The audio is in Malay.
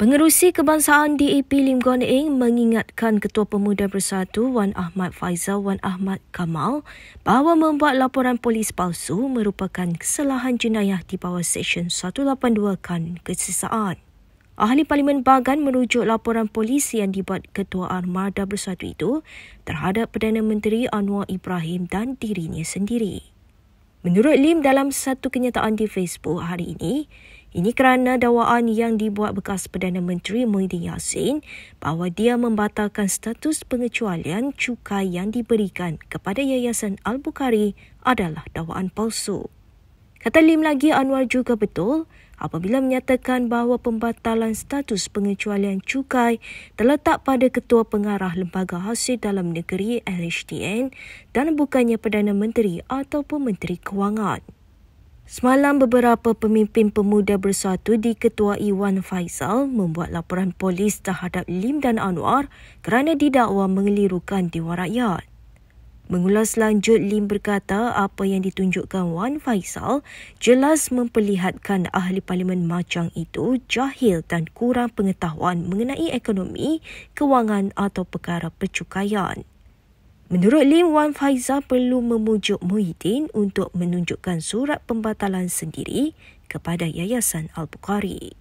Pengerusi Kebangsaan DAP Lim Guan Eng mengingatkan Ketua Pemuda Bersatu Wan Ahmad Faizal Wan Ahmad Kamal bahawa membuat laporan polis palsu merupakan kesalahan jenayah di bawah Seksyen 182 Kan Kesesaan. Ahli Parlimen Bagan merujuk laporan polis yang dibuat Ketua Armada Bersatu itu terhadap Perdana Menteri Anwar Ibrahim dan dirinya sendiri. Menurut Lim dalam satu kenyataan di Facebook hari ini, ini kerana dakwaan yang dibuat bekas Perdana Menteri Muhyiddin Yassin bahawa dia membatalkan status pengecualian cukai yang diberikan kepada Yayasan Al-Bukhari adalah dakwaan palsu. Kata Lim lagi Anwar juga betul apabila menyatakan bahawa pembatalan status pengecualian cukai terletak pada Ketua Pengarah Lembaga Hasil Dalam Negeri LHDN dan bukannya Perdana Menteri ataupun Menteri Kewangan. Semalam beberapa pemimpin pemuda bersatu di ketua Iwan Faisal membuat laporan polis terhadap Lim dan Anwar kerana didakwa mengelirukan Dewan Rakyat. Mengulas lanjut, Lim berkata apa yang ditunjukkan Wan Faisal jelas memperlihatkan ahli parlimen macam itu jahil dan kurang pengetahuan mengenai ekonomi, kewangan atau perkara percukaian. Menurut Lim Wan Faiza perlu memujuk Muhyiddin untuk menunjukkan surat pembatalan sendiri kepada Yayasan Al-Bukhari.